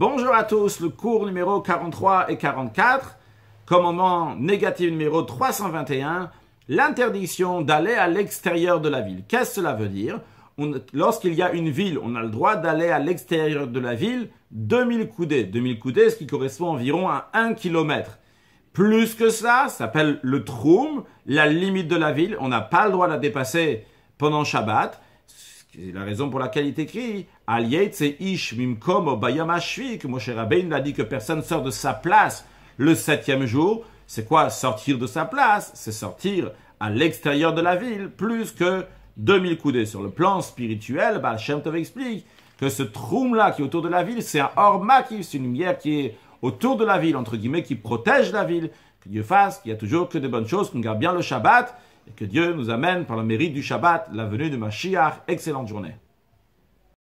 Bonjour à tous, le cours numéro 43 et 44, commandement négatif numéro 321, l'interdiction d'aller à l'extérieur de la ville. Qu'est-ce que cela veut dire Lorsqu'il y a une ville, on a le droit d'aller à l'extérieur de la ville 2000 coudées. 2000 coudées, ce qui correspond environ à 1 km. Plus que ça, ça s'appelle le troum, la limite de la ville. On n'a pas le droit de la dépasser pendant Shabbat. C'est la raison pour laquelle il est écrit c'est ish mimkom obayam mon cher Rabbein a dit que personne sort de sa place le septième jour. C'est quoi sortir de sa place C'est sortir à l'extérieur de la ville plus que 2000 coudées. Sur le plan spirituel, bah, Shem Tov explique que ce troum-là qui est autour de la ville, c'est un orma c'est une lumière qui est autour de la ville, entre guillemets, qui protège la ville. Que Dieu fasse qu'il n'y a toujours que des bonnes choses, qu'on garde bien le Shabbat que Dieu nous amène par le mérite du Shabbat la venue de Mashiach. Excellente journée.